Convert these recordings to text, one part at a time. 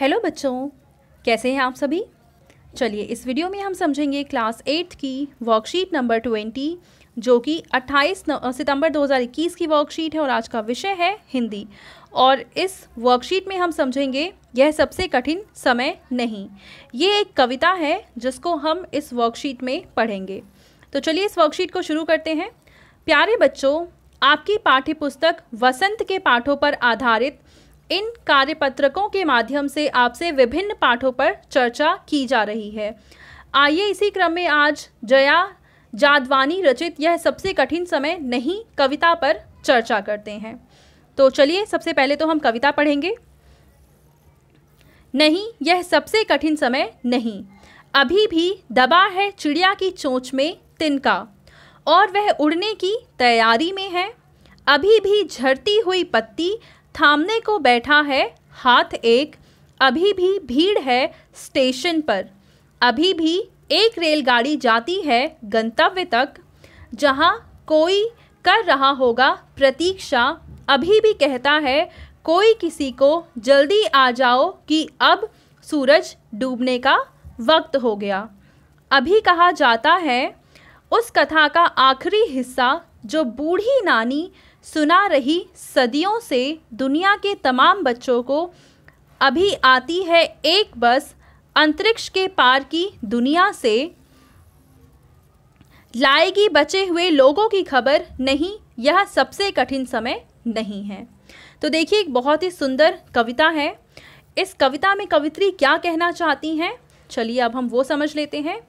hello बच्चों कैसे हैं आप सभी चलिए इस वीडियो में हम समझेंगे क्लास एट्थ की वर्कशीट नंबर ट्वेंटी जो कि 28 सितंबर 2021 की वर्कशीट है और आज का विषय है हिंदी और इस वर्कशीट में हम समझेंगे यह सबसे कठिन समय नहीं ये एक कविता है जिसको हम इस वर्कशीट में पढ़ेंगे तो चलिए इस वर्कशीट को शुरू करते हैं प्यारे बच्चों आपकी पाठ्य पुस्तक वसंत के पाठों पर आधारित इन कार्यपत्रकों के माध्यम से आपसे विभिन्न पाठों पर चर्चा की जा रही है आइए इसी क्रम में आज जया जादवानी रचित यह सबसे कठिन समय नहीं कविता पर चर्चा करते हैं तो चलिए सबसे पहले तो हम कविता पढ़ेंगे नहीं यह सबसे कठिन समय नहीं अभी भी दबा है चिड़िया की चोंच में तिनका और वह उड़ने की तैयारी में है अभी भी झरती हुई पत्ती थामने को बैठा है हाथ एक अभी भी भीड़ है स्टेशन पर अभी भी एक रेलगाड़ी जाती है गंतव्य तक जहाँ कोई कर रहा होगा प्रतीक्षा अभी भी कहता है कोई किसी को जल्दी आ जाओ कि अब सूरज डूबने का वक्त हो गया अभी कहा जाता है उस कथा का आखिरी हिस्सा जो बूढ़ी नानी सुना रही सदियों से दुनिया के तमाम बच्चों को अभी आती है एक बस अंतरिक्ष के पार की दुनिया से लाएगी बचे हुए लोगों की खबर नहीं यह सबसे कठिन समय नहीं है तो देखिए एक बहुत ही सुंदर कविता है इस कविता में कवित्री क्या कहना चाहती हैं चलिए अब हम वो समझ लेते हैं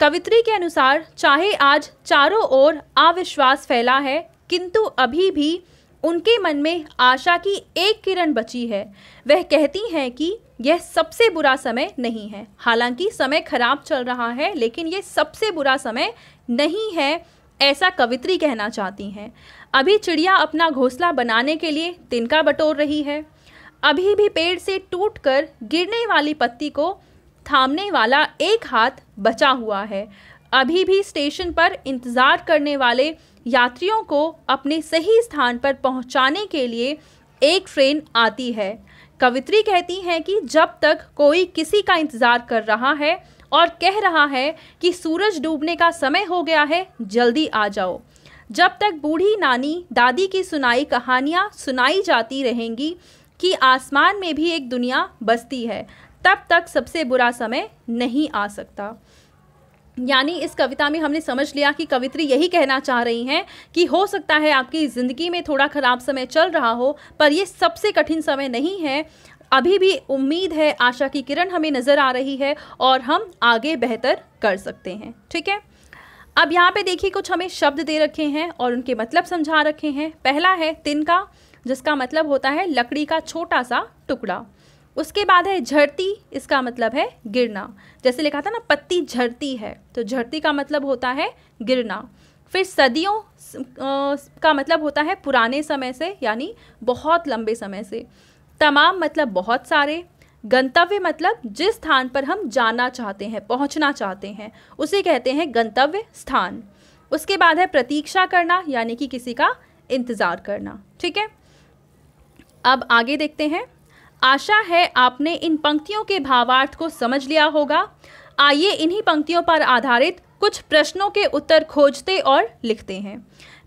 कवित्री के अनुसार चाहे आज चारों ओर अविश्वास फैला है किंतु अभी भी उनके मन में आशा की एक किरण बची है वह कहती हैं कि यह सबसे बुरा समय नहीं है हालांकि समय खराब चल रहा है लेकिन यह सबसे बुरा समय नहीं है ऐसा कवित्री कहना चाहती हैं अभी चिड़िया अपना घोंसला बनाने के लिए तिनका बटोर रही है अभी भी पेड़ से टूटकर गिरने वाली पत्ती को थामने वाला एक हाथ बचा हुआ है अभी भी स्टेशन पर इंतज़ार करने वाले यात्रियों को अपने सही स्थान पर पहुंचाने के लिए एक ट्रेन आती है कवित्री कहती हैं कि जब तक कोई किसी का इंतज़ार कर रहा है और कह रहा है कि सूरज डूबने का समय हो गया है जल्दी आ जाओ जब तक बूढ़ी नानी दादी की सुनाई कहानियाँ सुनाई जाती रहेंगी कि आसमान में भी एक दुनिया बसती है तब तक सबसे बुरा समय नहीं आ सकता यानी इस कविता में हमने समझ लिया कि कवित्री यही कहना चाह रही हैं कि हो सकता है आपकी ज़िंदगी में थोड़ा ख़राब समय चल रहा हो पर ये सबसे कठिन समय नहीं है अभी भी उम्मीद है आशा की किरण हमें नज़र आ रही है और हम आगे बेहतर कर सकते हैं ठीक है अब यहाँ पे देखिए कुछ हमें शब्द दे रखे हैं और उनके मतलब समझा रखे हैं पहला है तिनका जिसका मतलब होता है लकड़ी का छोटा सा टुकड़ा उसके बाद है झड़ती इसका मतलब है गिरना जैसे लिखा था ना पत्ती झड़ती है तो झड़ती का मतलब होता है गिरना फिर सदियों का मतलब होता है पुराने समय से यानी बहुत लंबे समय से तमाम मतलब बहुत सारे गंतव्य मतलब जिस स्थान पर हम जाना चाहते हैं पहुंचना चाहते हैं उसे कहते हैं गंतव्य स्थान उसके बाद है प्रतीक्षा करना यानी कि किसी का इंतज़ार करना ठीक है अब आगे देखते हैं आशा है आपने इन पंक्तियों के भावार्थ को समझ लिया होगा आइए इन्हीं पंक्तियों पर आधारित कुछ प्रश्नों के उत्तर खोजते और लिखते हैं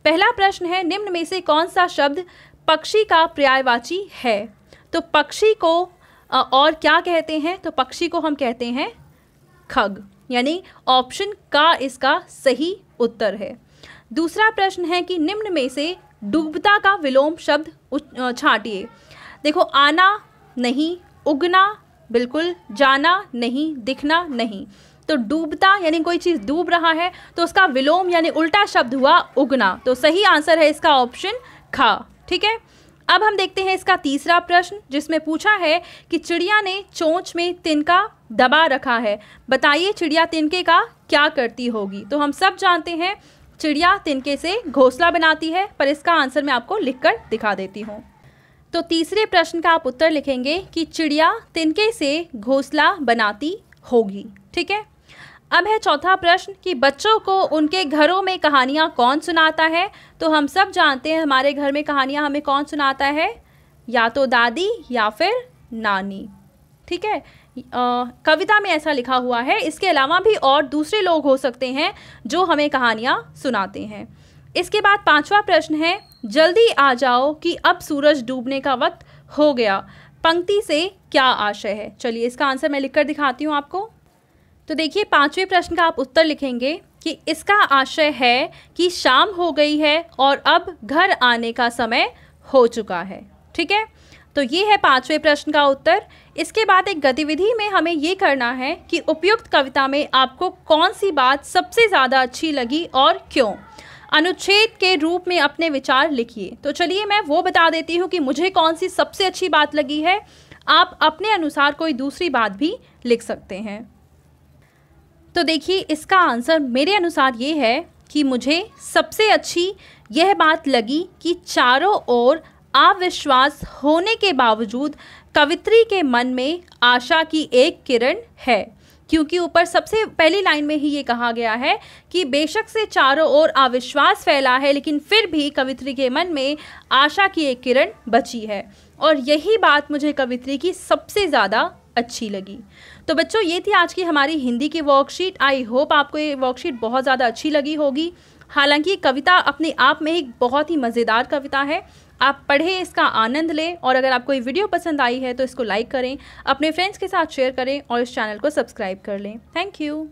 पहला प्रश्न है निम्न में से कौन सा शब्द पक्षी का पर्यायवाची है तो पक्षी को और क्या कहते हैं तो पक्षी को हम कहते हैं खग यानी ऑप्शन का इसका सही उत्तर है दूसरा प्रश्न है कि निम्न में से डूबता का विलोम शब्द छाटिए देखो आना नहीं उगना बिल्कुल जाना नहीं दिखना नहीं तो डूबता यानी कोई चीज़ डूब रहा है तो उसका विलोम यानी उल्टा शब्द हुआ उगना तो सही आंसर है इसका ऑप्शन खा ठीक है अब हम देखते हैं इसका तीसरा प्रश्न जिसमें पूछा है कि चिड़िया ने चोंच में तिनका दबा रखा है बताइए चिड़िया तिनके का क्या करती होगी तो हम सब जानते हैं चिड़िया तिनके से घोंसला बनाती है पर इसका आंसर मैं आपको लिखकर दिखा देती हूँ तो तीसरे प्रश्न का आप उत्तर लिखेंगे कि चिड़िया तिनके से घोंसला बनाती होगी ठीक है अब है चौथा प्रश्न कि बच्चों को उनके घरों में कहानियाँ कौन सुनाता है तो हम सब जानते हैं हमारे घर में कहानियाँ हमें कौन सुनाता है या तो दादी या फिर नानी ठीक है कविता में ऐसा लिखा हुआ है इसके अलावा भी और दूसरे लोग हो सकते हैं जो हमें कहानियाँ सुनाते हैं इसके बाद पांचवा प्रश्न है जल्दी आ जाओ कि अब सूरज डूबने का वक्त हो गया पंक्ति से क्या आशय है चलिए इसका आंसर मैं लिखकर दिखाती हूँ आपको तो देखिए पांचवें प्रश्न का आप उत्तर लिखेंगे कि इसका आशय है कि शाम हो गई है और अब घर आने का समय हो चुका है ठीक है तो ये है पांचवें प्रश्न का उत्तर इसके बाद एक गतिविधि में हमें ये करना है कि उपयुक्त कविता में आपको कौन सी बात सबसे ज़्यादा अच्छी लगी और क्यों अनुच्छेद के रूप में अपने विचार लिखिए तो चलिए मैं वो बता देती हूँ कि मुझे कौन सी सबसे अच्छी बात लगी है आप अपने अनुसार कोई दूसरी बात भी लिख सकते हैं तो देखिए इसका आंसर मेरे अनुसार ये है कि मुझे सबसे अच्छी यह बात लगी कि चारों ओर अविश्वास होने के बावजूद कवित्री के मन में आशा की एक किरण है क्योंकि ऊपर सबसे पहली लाइन में ही ये कहा गया है कि बेशक से चारों ओर अविश्वास फैला है लेकिन फिर भी कवित्री के मन में आशा की एक किरण बची है और यही बात मुझे कवित्री की सबसे ज़्यादा अच्छी लगी तो बच्चों ये थी आज की हमारी हिंदी की वर्कशीट आई होप आपको ये वर्कशीट बहुत ज़्यादा अच्छी लगी होगी हालांकि कविता अपने आप में एक बहुत ही मज़ेदार कविता है आप पढ़ें इसका आनंद लें और अगर आपको ये वीडियो पसंद आई है तो इसको लाइक करें अपने फ्रेंड्स के साथ शेयर करें और इस चैनल को सब्सक्राइब कर लें थैंक यू